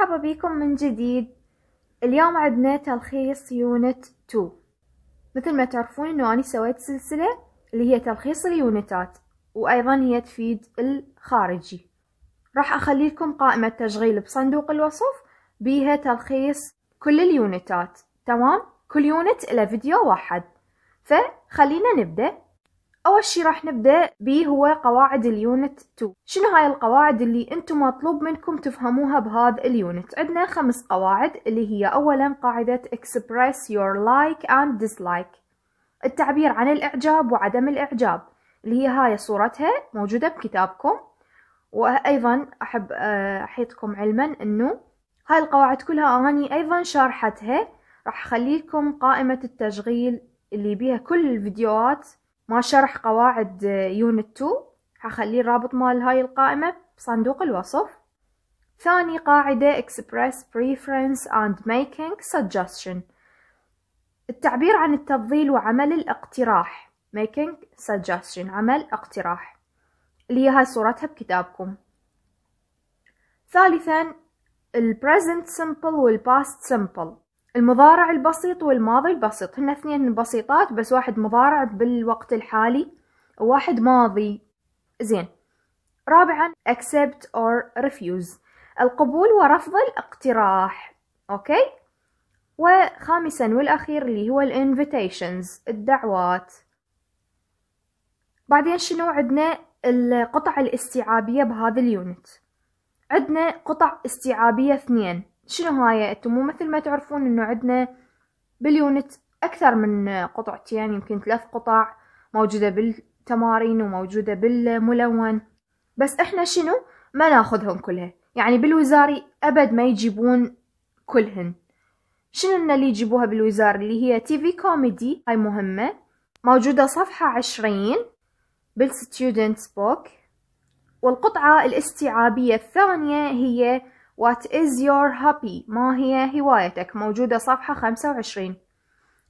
مرحبا بكم من جديد اليوم عندنا تلخيص يونت 2 مثل ما تعرفون انه انا سويت سلسلة اللي هي تلخيص اليونتات وايضا هي تفيد الخارجي راح اخلي لكم قائمة تشغيل بصندوق الوصف بيها تلخيص كل اليونتات تمام كل يونت له فيديو واحد فخلينا نبدأ اول شي راح نبدأ به هو قواعد اليونت 2 شنو هاي القواعد اللي انتم مطلوب منكم تفهموها بهذا اليونت عندنا خمس قواعد اللي هي اولا قاعدة express your like and dislike التعبير عن الاعجاب وعدم الاعجاب اللي هي هاي صورتها موجودة بكتابكم وايضا احب آه، احيطكم علما انه هاي القواعد كلها اني ايضا شارحتها راح اخليكم قائمة التشغيل اللي بيها كل الفيديوهات ما شرح قواعد يونت 2 هخلي الرابط مال هاي القائمة بصندوق الوصف ثاني قاعدة express preference and making suggestion التعبير عن التفضيل وعمل الاقتراح making suggestion عمل اقتراح اللي هاي صورتها بكتابكم ثالثا ال present simple وال past simple المضارع البسيط والماضي البسيط هن اثنين بسيطات بس واحد مضارع بالوقت الحالي وواحد ماضي زين رابعا accept or refuse القبول ورفض الاقتراح اوكي وخامسا والاخير اللي هو الانفيتيشنز الدعوات بعدين شنو عندنا القطع الاستيعابية بهذا اليونت عندنا قطع استيعابية اثنين شنو هاي انتم مو مثل ما تعرفون انه عندنا باليونت اكثر من قطعتين يمكن ثلاث قطع موجودة بالتمارين وموجودة بالملون بس احنا شنو ما ناخذهم كلها يعني بالوزاري ابد ما يجيبون كلهن شنو اللي يجيبوها بالوزارة اللي هي تي في كوميدي هاي مهمة موجودة صفحة عشرين بالستودنتس بوك والقطعة الاستيعابية الثانية هي What is your hobby ما هي هوايتك موجودة صفحة 25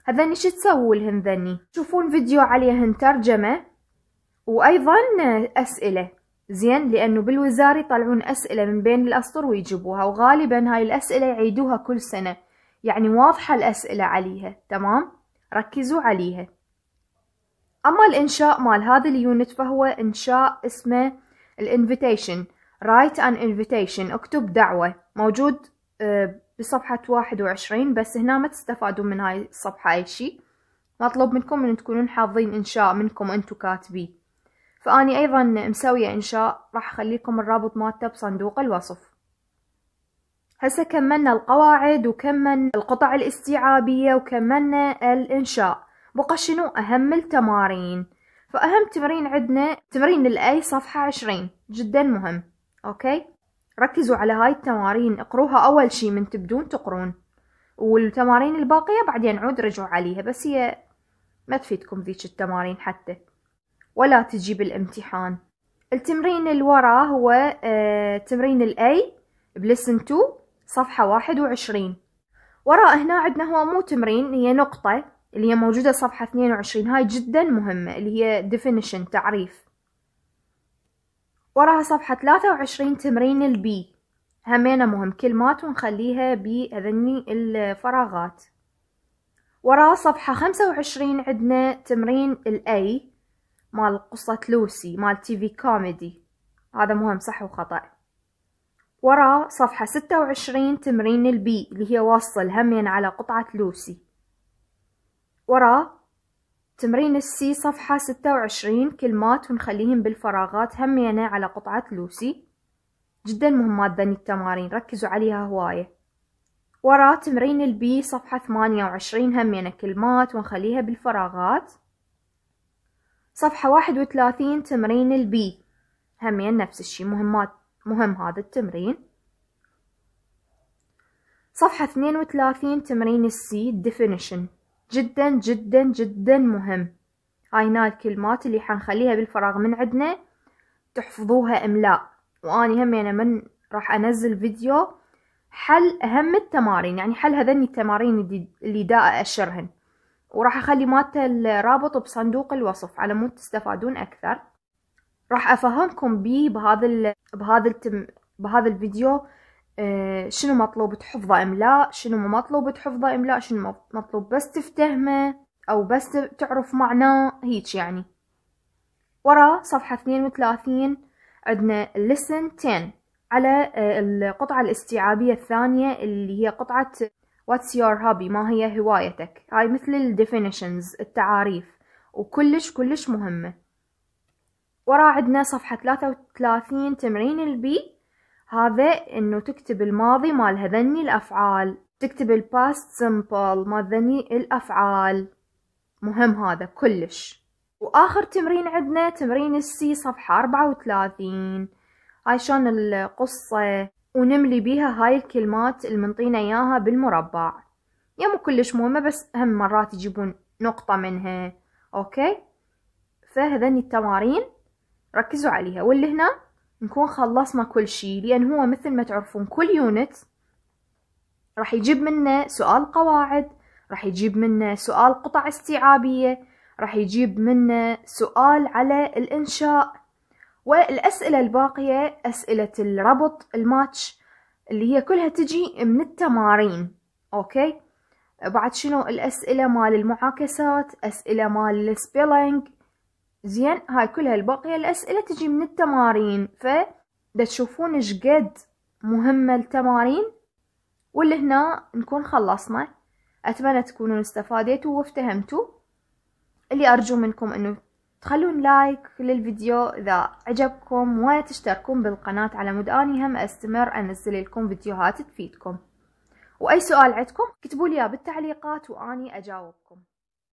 هذني ايش تسووا لهن ذني تشوفون فيديو عليهن ترجمة وأيضا أسئلة زين لأنه بالوزارة يطلعون أسئلة من بين الأسطر ويجيبوها وغالبا هاي الأسئلة يعيدوها كل سنة يعني واضحة الأسئلة عليها تمام ركزوا عليها أما الإنشاء مال هذا اليونت فهو إنشاء اسمه الانفيتيشن رايت ان انفيتيشن اكتب دعوة موجود آه، بصفحة واحد وعشرين بس هنا ما تستفادون من هاي الصفحة اي شي مطلوب منكم ان تكونون حافظين انشاء منكم انتو كاتبيه فاني ايضا مسوية انشاء راح اخليكم الرابط مالته بصندوق الوصف هسه كملنا القواعد وكملنا القطع الاستيعابية وكملنا الإنشاء بقى شنو أهم التمارين فأهم تمرين عندنا تمرين الأي صفحة عشرين جدا مهم اوكي ركزوا على هاي التمارين اقروها اول شي من تبدون تقرون والتمارين الباقية بعدين عود رجعوا عليها بس هي ما تفيدكم ذيك التمارين حتى ولا تجيب الامتحان التمرين اللي وراه هو اه تمرين الاي بلسن 2 صفحة واحد وعشرين وراء هنا عندنا هو مو تمرين هي نقطة اللي هي موجودة صفحة 22 هاي جدا مهمة اللي هي definition تعريف وراها صفحة ثلاثة وعشرين تمرين البي همينة مهم كلمات ونخليها بأذني الفراغات وراها صفحة خمسة وعشرين عندنا تمرين الأي مال قصة لوسي مال تي في كوميدي هذا مهم صح وخطأ ورا صفحة ستة وعشرين تمرين البي اللي هي واصل همين على قطعة لوسي ورا تمرين السي صفحة ستة وعشرين كلمات ونخليهم بالفراغات همينة يعني على قطعة لوسي جدا مهمات ذني التمارين ركزوا عليها هواية ورا تمرين البي صفحة ثمانية وعشرين همينة يعني كلمات ونخليها بالفراغات صفحة واحد وثلاثين تمرين البي همين يعني نفس الشي مهمات مهم هذا التمرين صفحة اثنين وثلاثين تمرين السي definition جدا جدا جدا مهم هاي هنا الكلمات اللي حنخليها بالفراغ من عندنا تحفظوها ام لا واني همينه يعني من راح انزل فيديو حل اهم التمارين يعني حل هذني التمارين اللي دا اشرهن وراح اخلي مالته الرابط بصندوق الوصف على مود تستفادون اكثر راح افهمكم بيه بهذا بهذا التم... بهذا الفيديو آه، شنو مطلوب تحفظه ام لا شنو مطلوب تحفظه ام لا شنو مطلوب بس تفتهمه او بس تعرف معناه هيك يعني ورا صفحة 32 عندنا listen 10 على آه، القطعة الاستيعابية الثانية اللي هي قطعة what's your hobby ما هي هوايتك هاي مثل ال definitions التعاريف وكلش كلش مهمة ورا عندنا صفحة 33 تمرين البي هذا انه تكتب الماضي مال هذني الافعال تكتب الباست سمبل مال ذني الافعال مهم هذا كلش واخر تمرين عندنا تمرين السي صفحة 34 هاي شلون القصة ونملي بيها هاي الكلمات المنطينا اياها بالمربع يا مو كلش مهمة بس هم مرات يجيبون نقطة منها اوكي فهذني التمارين ركزوا عليها واللي هنا نكون خلصنا كل شيء لأن هو مثل ما تعرفون كل يونت راح يجيب منا سؤال قواعد راح يجيب منا سؤال قطع استيعابية راح يجيب منا سؤال على الإنشاء والأسئلة الباقية أسئلة الربط الماتش اللي هي كلها تجي من التمارين أوكي بعد شنو الأسئلة مال المعاكسات أسئلة مال السبيلينج زين هاي كلها الباقية الأسئلة تجي من التمارين فبتشوفون تشوفون قد مهمة التمارين واللي هنا نكون خلصنا أتمنى تكونون استفاديتوا وافتهمتوا اللي أرجو منكم أنه تخلون لايك للفيديو إذا عجبكم وتشتركون بالقناة على مود أني هم أستمر أنزل لكم فيديوهات تفيدكم وأي سؤال عندكم كتبوا لي بالتعليقات وأني أجاوبكم